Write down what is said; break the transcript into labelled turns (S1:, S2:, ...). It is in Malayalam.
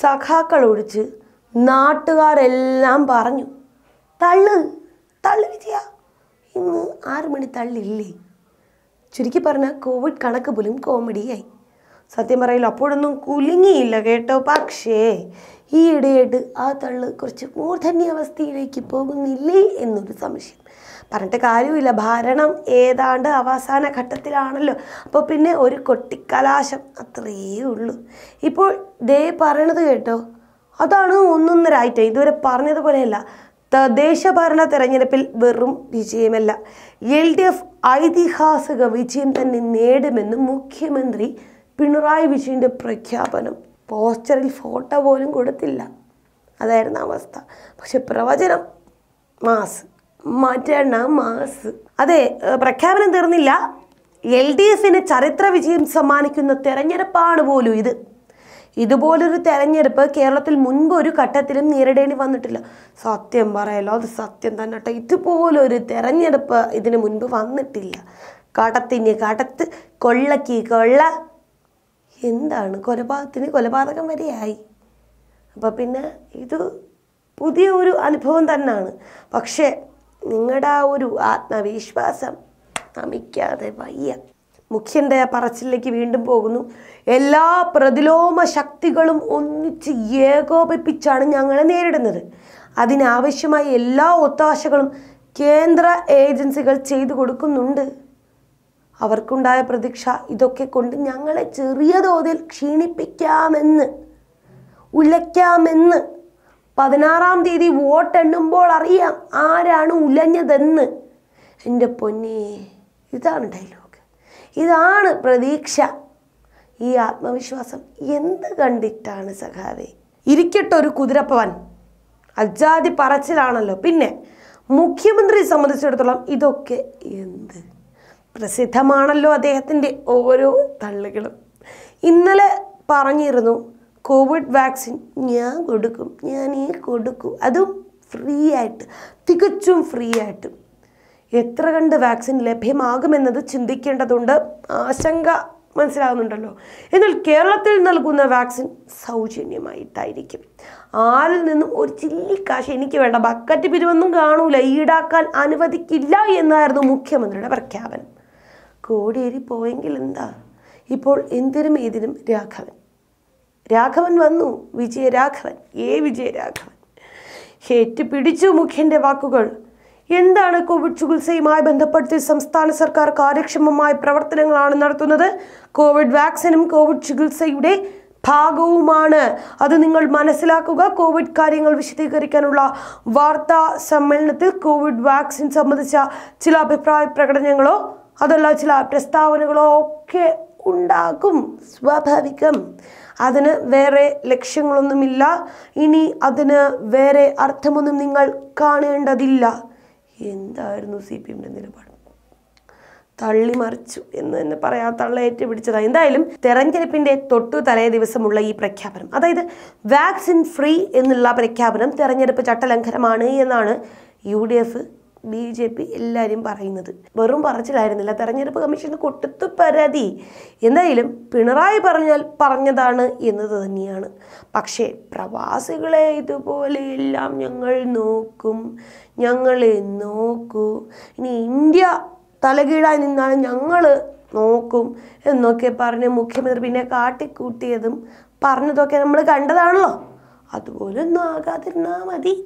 S1: സഖാക്കൾ ഒഴിച്ച് നാട്ടുകാരെല്ലാം പറഞ്ഞു തള്ളു തള്ളു വിജയ ഇന്ന് ആറ് മണി തള്ളില്ലേ ചുരുക്കി പറഞ്ഞാൽ കോവിഡ് കണക്ക് പോലും കോമഡിയായി സത്യം പറയില്ല അപ്പോഴൊന്നും കുലുങ്ങിയില്ല കേട്ടോ പക്ഷേ ഈ ഇടയായിട്ട് ആ തള്ളു കുറച്ച് മൂർധന്യാവസ്ഥയിലേക്ക് പോകുന്നില്ലേ എന്നൊരു സംശയം പറഞ്ഞിട്ട് കാര്യമില്ല ഭരണം ഏതാണ്ട് അവസാന ഘട്ടത്തിലാണല്ലോ അപ്പോൾ പിന്നെ ഒരു കൊട്ടിക്കലാശം അത്രയേ ഉള്ളൂ ഇപ്പോൾ ദേ പറയണത് കേട്ടോ അതാണ് ഒന്നൊന്നരായിട്ട് ഇതുവരെ പറഞ്ഞതുപോലെയല്ല തദ്ദേശ ഭരണ തെരഞ്ഞെടുപ്പിൽ വെറും വിജയമല്ല എൽ ഡി എഫ് ഐതിഹാസിക വിജയം തന്നെ നേടുമെന്ന് മുഖ്യമന്ത്രി പിണറായി വിജയൻ്റെ പ്രഖ്യാപനം പോസ്റ്ററിൽ ഫോട്ടോ പോലും കൊടുത്തില്ല അതായിരുന്നു അവസ്ഥ പക്ഷെ പ്രവചനം മാസ് മാറ്റേണ്ട മാസ് അതെ പ്രഖ്യാപനം തീർന്നില്ല എൽ ഡി എഫിന് ചരിത്ര വിജയം സമ്മാനിക്കുന്ന തെരഞ്ഞെടുപ്പാണ് പോലും ഇത് ഇതുപോലൊരു തെരഞ്ഞെടുപ്പ് കേരളത്തിൽ മുൻപ് ഒരു ഘട്ടത്തിലും നേരിടേണ്ടി വന്നിട്ടില്ല സത്യം പറയലോ അത് സത്യം തന്നെ കേട്ടോ ഇതുപോലൊരു തെരഞ്ഞെടുപ്പ് ഇതിന് മുൻപ് വന്നിട്ടില്ല കടത്തിന് കടത്ത് കൊള്ളക്ക് കൊള്ള എന്താണ് കൊലപാതകത്തിന് കൊലപാതകം വരെയായി അപ്പം പിന്നെ ഇത് പുതിയ ഒരു അനുഭവം തന്നെയാണ് പക്ഷേ നിങ്ങളുടെ ആ ഒരു ആത്മവിശ്വാസം നമിക്കാതെ വയ്യ മുഖ്യൻ്റെ പറച്ചിലേക്ക് വീണ്ടും പോകുന്നു എല്ലാ പ്രതിലോമ ശക്തികളും ഒന്നിച്ച് ഏകോപിപ്പിച്ചാണ് ഞങ്ങളെ നേരിടുന്നത് അതിനാവശ്യമായ എല്ലാ ഒത്താശകളും കേന്ദ്ര ഏജൻസികൾ ചെയ്തു കൊടുക്കുന്നുണ്ട് അവർക്കുണ്ടായ പ്രതീക്ഷ ഇതൊക്കെ കൊണ്ട് ഞങ്ങളെ ചെറിയ തോതിൽ ക്ഷീണിപ്പിക്കാമെന്ന് ഉലയ്ക്കാമെന്ന് പതിനാറാം തീയതി വോട്ടെണ്ണുമ്പോൾ അറിയാം ആരാണ് ഉലഞ്ഞതെന്ന് എൻ്റെ പൊന്നേ ഇതാണ് ഡയലോഗ് ഇതാണ് പ്രതീക്ഷ ഈ ആത്മവിശ്വാസം എന്ത് കണ്ടിട്ടാണ് സഖാവെ ഇരിക്കട്ടെ ഒരു കുതിരപ്പവൻ അജാതി പറച്ചിലാണല്ലോ പിന്നെ മുഖ്യമന്ത്രിയെ സംബന്ധിച്ചിടത്തോളം ഇതൊക്കെ എന്ത് പ്രസിദ്ധമാണല്ലോ അദ്ദേഹത്തിൻ്റെ ഓരോ തള്ളുകളും ഇന്നലെ പറഞ്ഞിരുന്നു കോവിഡ് വാക്സിൻ ഞാൻ കൊടുക്കും ഞാൻ ഈ കൊടുക്കും അതും ഫ്രീ ആയിട്ട് തികച്ചും ഫ്രീ ആയിട്ട് എത്ര കണ്ട് വാക്സിൻ ലഭ്യമാകുമെന്നത് ചിന്തിക്കേണ്ടതുണ്ട് ആശങ്ക മനസ്സിലാകുന്നുണ്ടല്ലോ എന്നാൽ കേരളത്തിൽ നൽകുന്ന വാക്സിൻ സൗജന്യമായിട്ടായിരിക്കും ആരിൽ നിന്നും ഒരു ചില്ലിക്കാശ് എനിക്ക് വേണ്ട ബക്കറ്റ് പിരിവൊന്നും കാണൂല ഈടാക്കാൻ അനുവദിക്കില്ല എന്നായിരുന്നു മുഖ്യമന്ത്രിയുടെ പ്രഖ്യാപനം കോടിയേരി പോയെങ്കിൽ എന്താ ഇപ്പോൾ എന്തിനും ഏതിനും രാഘവൻ രാഘവൻ വന്നു വിജയരാഘവൻ ഏ വിജയരാഘവൻ ഹേറ്റ് പിടിച്ചു മുഖ്യന്റെ വാക്കുകൾ എന്താണ് കോവിഡ് ചികിത്സയുമായി ബന്ധപ്പെടുത്തി സംസ്ഥാന സർക്കാർ കാര്യക്ഷമമായ പ്രവർത്തനങ്ങളാണ് നടത്തുന്നത് കോവിഡ് വാക്സിനും കോവിഡ് ചികിത്സയുടെ ഭാഗവുമാണ് അത് നിങ്ങൾ മനസ്സിലാക്കുക കോവിഡ് കാര്യങ്ങൾ വിശദീകരിക്കാനുള്ള വാർത്താ സമ്മേളനത്തിൽ കോവിഡ് വാക്സിൻ സംബന്ധിച്ച ചില അഭിപ്രായ പ്രകടനങ്ങളോ അതല്ല ചില പ്രസ്താവനകളോ ഒക്കെ ഉണ്ടാകും സ്വാഭാവികം അതിന് വേറെ ലക്ഷ്യങ്ങളൊന്നുമില്ല ഇനി അതിന് വേറെ അർത്ഥമൊന്നും നിങ്ങൾ കാണേണ്ടതില്ല എന്തായിരുന്നു സി പി എമ്മിൻ്റെ നിലപാട് മറിച്ചു എന്ന് തന്നെ പറയാം തള്ളയേറ്റ് പിടിച്ചതാണ് എന്തായാലും തെരഞ്ഞെടുപ്പിൻ്റെ തൊട്ടു തലേ ദിവസമുള്ള ഈ പ്രഖ്യാപനം അതായത് വാക്സിൻ ഫ്രീ എന്നുള്ള പ്രഖ്യാപനം തെരഞ്ഞെടുപ്പ് ചട്ടലംഘനമാണ് എന്നാണ് U D F B J P എല്ലാവരും പറയുന്നത് വെറും പറച്ചിലായിരുന്നില്ല തെരഞ്ഞെടുപ്പ് കമ്മീഷന് കൊടുത്തു പരാതി എന്തായാലും പിണറായി പറഞ്ഞാൽ പറഞ്ഞതാണ് എന്നത് തന്നെയാണ് പക്ഷേ പ്രവാസികളെ ഇതുപോലെ എല്ലാം ഞങ്ങൾ നോക്കും ഞങ്ങളെ നോക്കൂ ഇനി ഇന്ത്യ തലകീഴായി നിന്നാണ് ഞങ്ങൾ നോക്കും എന്നൊക്കെ പറഞ്ഞ് മുഖ്യമന്ത്രി പിന്നെ കാട്ടിക്കൂട്ടിയതും പറഞ്ഞതൊക്കെ നമ്മൾ കണ്ടതാണല്ലോ അതുപോലെ ആകാതിരുന്നാൽ മതി